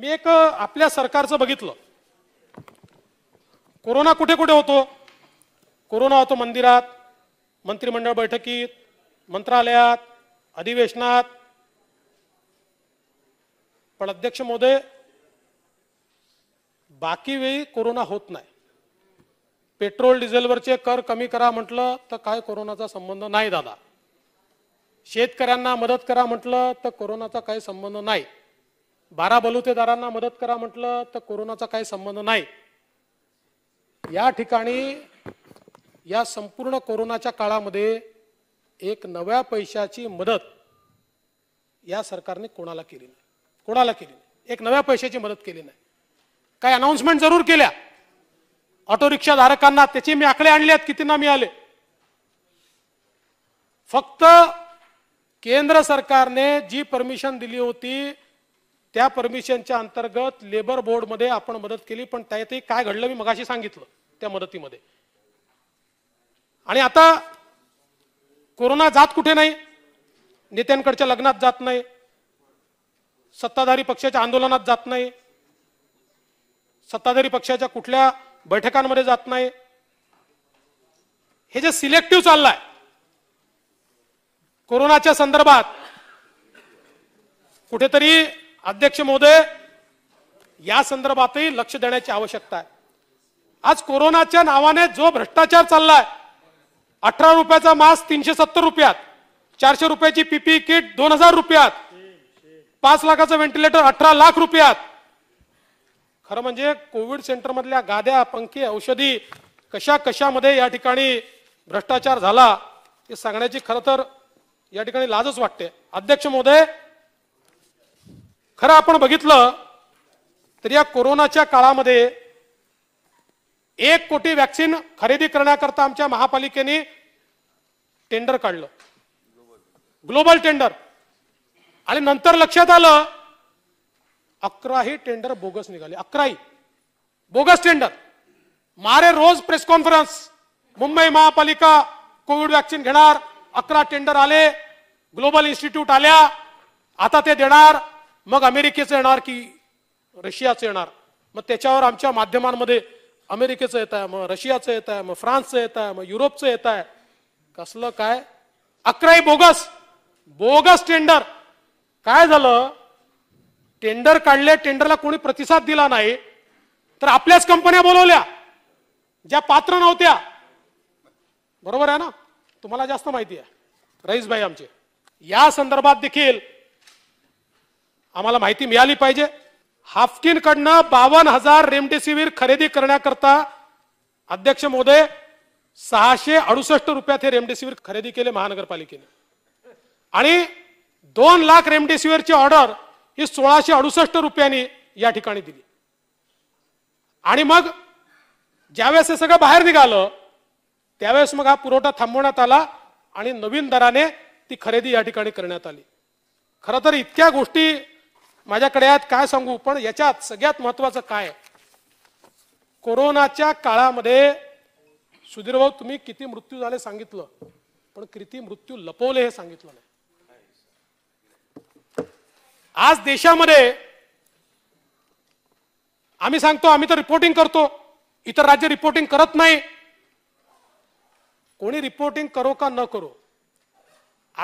मी एक आपल्या सरकारचं बघितलं कोरोना कुठे कुठे होतो कोरोना होतो मंदिरात मंत्रिमंडळ बैठकीत मंत्रालयात अधिवेशनात पण अध्यक्ष मोदय बाकी वेळी कोरोना होत नाही पेट्रोल डिझेलवरचे कर कमी करा म्हटलं तर काय कोरोनाचा संबंध नाही दादा शेतकऱ्यांना मदत करा म्हटलं तर कोरोनाचा काही संबंध नाही बारा बलुतेदारांना मदत करा म्हटलं तर कोरोनाचा काही संबंध नाही या ठिकाणी या संपूर्ण कोरोनाच्या काळामध्ये एक नव्या पैशाची मदत या सरकारने कोणाला केली नाही कोणाला केली नाही एक नव्या पैशाची मदत केली नाही काही अनाऊन्समेंट जरूर केल्या ऑटो रिक्षा धारकांना त्याचे मी आकडे आणले आहेत कितींना मिळाले फक्त केंद्र सरकारने जी परमिशन दिली होती त्या परमिशनच्या अंतर्गत लेबर बोर्डमध्ये आपण मदत केली पण त्यातही काय घडलं मी मगाशी सांगितलं त्या मदतीमध्ये आणि आता कोरोना जात कुठे नाही नेत्यांकडच्या लग्नात जात नाही सत्ताधारी पक्षाच्या आंदोलनात जात नाही सत्ताधारी पक्षाच्या कुठल्या बैठकांमध्ये जात नाही हे जे सिलेक्टिव्ह चाललाय कोरोनाच्या संदर्भात कुठेतरी अध्यक्ष महोदय या संदर्भातही लक्ष देण्याची आवश्यकता आहे आज कोरोनाच्या नावाने जो भ्रष्टाचार चाललाय अठरा रुपयाचा मास्क तीनशे सत्तर रुपयात चारशे रुपयाची पीपी किट दोन हजार रुपयात पाच लाखाचं व्हेंटिलेटर अठरा लाख रुपयात खरं म्हणजे कोविड सेंटरमधल्या गाद्या पंखे औषधी कशा कशामध्ये या ठिकाणी भ्रष्टाचार झाला हे सांगण्याची खरं तर या ठिकाणी लाजच वाटते अध्यक्ष महोदय खरं आपण बघितलं तर या कोरोनाच्या काळामध्ये एक कोटी वॅक्सिन खरेदी करण्याकरता आमच्या महापालिकेने टेंडर काढलं ग्लोबल टेंडर आणि नंतर लक्षात आलं अकराही टेंडर बोगस निघाले अकराही बोगस टेंडर मारे रोज प्रेस कॉन्फरन्स मुंबई महापालिका कोविड वॅक्सिन घेणार अकरा टेंडर आले ग्लोबल इन्स्टिट्यूट आल्या आता ते देणार मग अमेरिकेचं येणार की रशियाचं येणार मग त्याच्यावर आमच्या माध्यमांमध्ये अमेरिकेचं येत आहे मग रशियाचं येत आहे मग फ्रान्सचं येत आहे मग युरोपचं येत आहे कसलं काय अकराही बोगस बोगस टेंडर काय झालं टेंडर काढले टेंडरला कोणी प्रतिसाद दिला नाही तर आपल्याच कंपन्या बोलवल्या ज्या पात्र नव्हत्या बरोबर आहे ना तुम्हाला जास्त माहिती आहे रईस भाई आमचे या संदर्भात देखील आम्हाला माहिती मिळाली पाहिजे हाफकिनकडनं बावन्न हजार रेमडेसिवीर खरेदी करण्याकरता अध्यक्ष मोदय सहाशे अडुसष्ट रुपयात हे रेमडेसिवीर खरेदी केले महानगरपालिकेने आणि दोन लाख रेमडेसिवीरची ऑर्डर ही सोळाशे अडुसष्ट रुपयांनी या ठिकाणी दिली आणि मग ज्यावेळेस हे सगळं बाहेर निघालं त्यावेळेस मग हा पुरवठा थांबवण्यात आला आणि नवीन दराने ती खरेदी या ठिकाणी करण्यात आली खरं तर इतक्या गोष्टी माझ्याकडे यात काय सांगू पण याच्यात सगळ्यात महत्वाचं काय कोरोनाच्या काळामध्ये सुधीर भाऊ तुम्ही किती मृत्यू झाले सांगितलं पण किती मृत्यू लपवले हे सांगितलं नाही आज देशामध्ये आम्ही सांगतो आम्ही तर रिपोर्टिंग करतो इतर राज्य रिपोर्टिंग करत नाही कोणी रिपोर्टिंग करो का न करो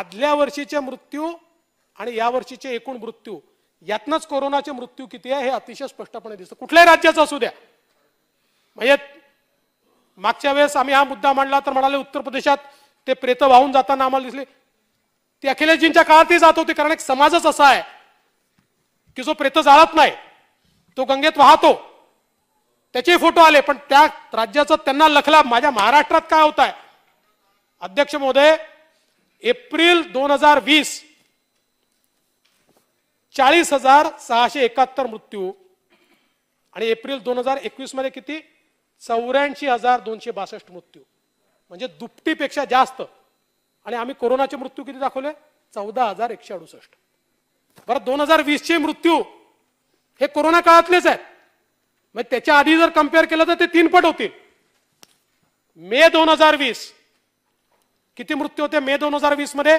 आदल्या वर्षीचे मृत्यू आणि या वर्षीचे एकूण मृत्यू यातनंच कोरोनाचे मृत्यू किती आहे हे अतिशय स्पष्टपणे दिसतं कुठल्याही राज्याचं असू द्या म्हणजे मागच्या वेळेस आम्ही हा मुद्दा मांडला तर म्हणाले उत्तर प्रदेशात ते प्रेत वाहून जाताना आम्हाला दिसले ते अखिलेशजींच्या काळातही जात होते कारण एक समाजच असा आहे की जो प्रेत जाळत नाही तो गंगेत वाहतो त्याचेही फोटो आले पण त्या राज्याचा त्यांना लखला माझ्या महाराष्ट्रात काय होत आहे अध्यक्ष महोदय एप्रिल दोन हजार वीस चाळीस हजार सहाशे एकाहत्तर मृत्यू आणि एप्रिल दोन हजार एकवीस मध्ये किती चौऱ्याऐंशी हजार दोनशे बासष्ट मृत्यू म्हणजे दुपटीपेक्षा जास्त आणि आम्ही कोरोनाचे मृत्यू किती दाखवले चौदा हजार एकशे अडुसष्ट बरं दोन हजार वीसचे मृत्यू हे कोरोना काळातलेच आहेत मग त्याच्या आधी जर कम्पेअर केलं तर ते तीन पट होतील मे दोन हजार वीस किती मृत्यू होते मे दोन हजार वीस मध्ये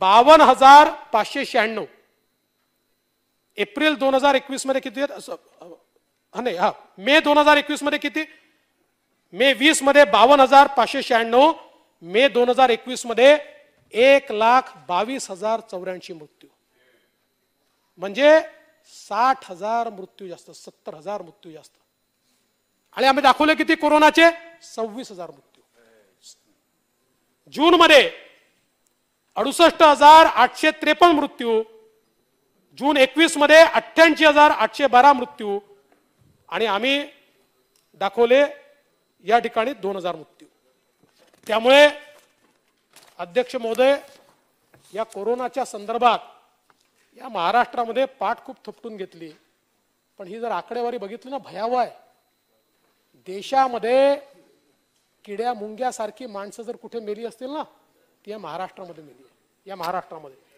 बावन्न हजार पाचशे शहाण्णव एप्रिल दोन हजार एकवीस मध्ये किती हा नाही हा मे दोन हजार एकवीस मध्ये किती मे वीस मध्ये बावन हजार पाचशे शहाण्णव मे दोन हजार एकवीस मध्ये एक लाख बावीस हजार चौऱ्याऐंशी मृत्यू म्हणजे साठ हजार मृत्यू जास्त सत्तर हजार मृत्यू जास्त आणि आम्ही दाखवले किती कोरोनाचे सव्वीस हजार मृत्यू जून मध्ये अडुसष्ट हजार आठशे त्रेपन्न मृत्यू जून एकवीसमध्ये मध्ये अठ्ठ्याऐंशी हजार आठशे बारा मृत्यू आणि आम्ही दाखवले या ठिकाणी दोन हजार मृत्यू त्यामुळे अध्यक्ष महोदय या कोरोनाच्या संदर्भात या महाराष्ट्रामध्ये पाठ खूप थपटून घेतली पण ही जर आकडेवारी बघितली ना भयावह आहे देशामध्ये किड्या मुंग्यासारखी माणसं जर कुठे मेली असतील ना ती या महाराष्ट्रामध्ये मेली आहे या महाराष्ट्रामध्ये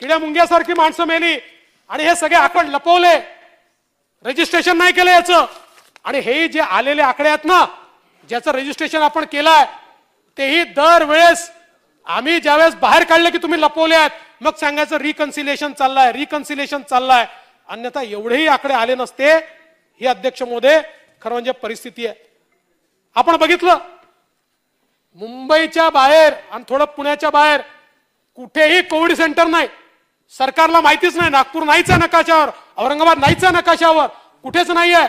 किड्या मुंग्यासारखी माणसं मेली आणि हे सगळे आकड लपवले रजिस्ट्रेशन नाही केलं याचं आणि हे जे आलेले आकडे आहेत ना ज्याचं रजिस्ट्रेशन आपण केलंय तेही दरवेळेस आम्ही ज्यावेळेस बाहेर काढले की तुम्ही लपवले आहेत मग सांगायचं रिकन्सिलेशन चाललंय रिकन्सिलेशन चाललंय अन्यथा एवढेही आकडे आले नसते ही अध्यक्ष मोदे खरं म्हणजे परिस्थिती आहे आपण बघितलं मुंबईच्या बाहेर आणि थोडं पुण्याच्या बाहेर कुठेही कोविड सेंटर नाही सरकारला माहितीच नाही नागपूर नाहीच आहे नकाशावर औरंगाबाद नाहीच आहे नकाशावर कुठेच नाही आहे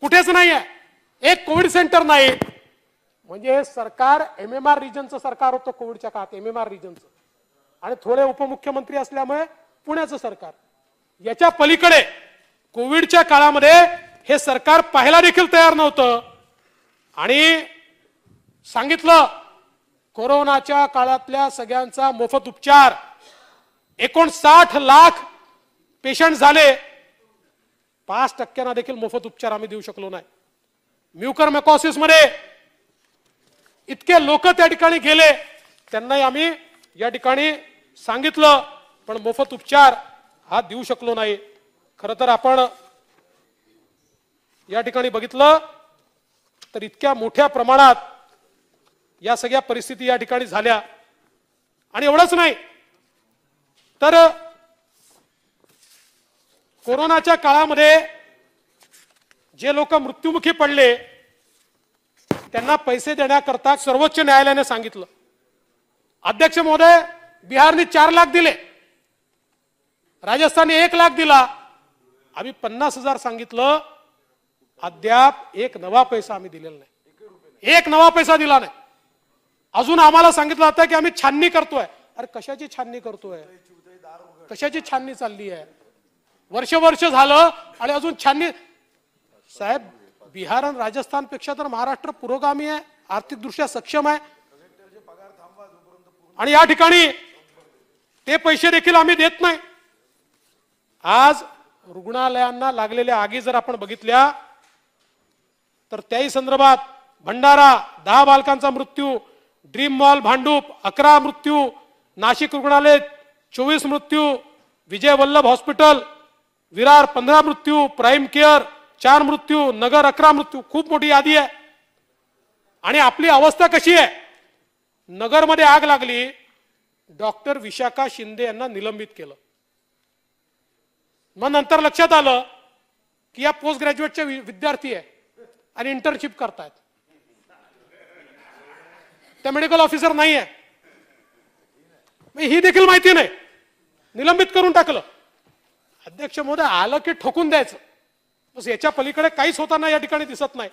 कुठेच नाही आहे एक कोविड सेंटर नाही म्हणजे हे सरकार एम एम आर रिजनचं सरकार होतं कोविडच्या काळात एम एम आर रिजनचं आणि थोडे उपमुख्यमंत्री असल्यामुळे पुण्याचं सरकार याच्या पलीकडे कोविडच्या काळामध्ये हे सरकार पाहायला देखील तयार नव्हतं आणि सांगितलं कोरोनाच्या काळातल्या सगळ्यांचा मोफत उपचार एकोणसाठ लाख पेशंट झाले पाच टक्क्यांना देखील मोफत उपचार आम्ही देऊ शकलो नाही म्युकर मध्ये इतके लोक त्या ठिकाणी गेले त्यांनाही आम्ही या ठिकाणी सांगितलं पण मोफत उपचार हा देऊ शकलो नाही खरं तर आपण या ठिकाणी बघितलं तर इतक्या मोठ्या प्रमाणात या सगळ्या परिस्थिती या ठिकाणी झाल्या आणि एवढंच नाही तर कोरोनाच्या काळामध्ये जे लोक मृत्युमुखी पडले त्यांना पैसे देण्याकरता सर्वोच्च न्यायालयाने सांगितलं अध्यक्ष महोदय बिहारने चार लाख दिले राजस्थानने एक लाख दिला आम्ही पन्नास हजार सांगितलं अद्याप एक नवा पैसा आम्ही दिलेला नाही एक नवा पैसा दिला नाही अजून आम्हाला सांगितलं होतं की आम्ही छाननी करतोय अरे कशाची छाननी करतोय कशाची छाननी चालली आहे वर्ष वर्ष झालं आणि अजून छाननी साहेब बिहार आणि पेक्षा तर महाराष्ट्र पुरोगामी आहे आर्थिकदृष्ट्या सक्षम आहे आणि या ठिकाणी ते पैसे देखील आम्ही देत नाही आज रुग्णालयांना लागलेल्या आगी जर आपण बघितल्या तर त्याही संदर्भात भंडारा दहा बालकांचा मृत्यू ड्रीम मॉल भांडूप अकरा मृत्यू नाशिक रुग्णालय चोवीस मृत्यू विजय वल्लभ हॉस्पिटल विरार पंधरा मृत्यू प्राईम केअर चार मृत्यू नगर अकरा मृत्यू खूप मोठी यादी आहे आणि आपली अवस्था कशी आहे नगरमध्ये आग लागली डॉक्टर विशाखा शिंदे यांना निलंबित केलं मग नंतर लक्षात आलं की या पोस्ट ग्रॅज्युएटच्या विद्यार्थी आहे आणि इंटर्नशिप करतायत त्या मेडिकल ऑफिसर नाही आहे ही देखील माहिती नाही निलंबित करून टाकलं अध्यक्ष महोदय आलं की ठोकून द्यायचं बस याच्या पलीकडे काहीच होताना या ठिकाणी दिसत नाही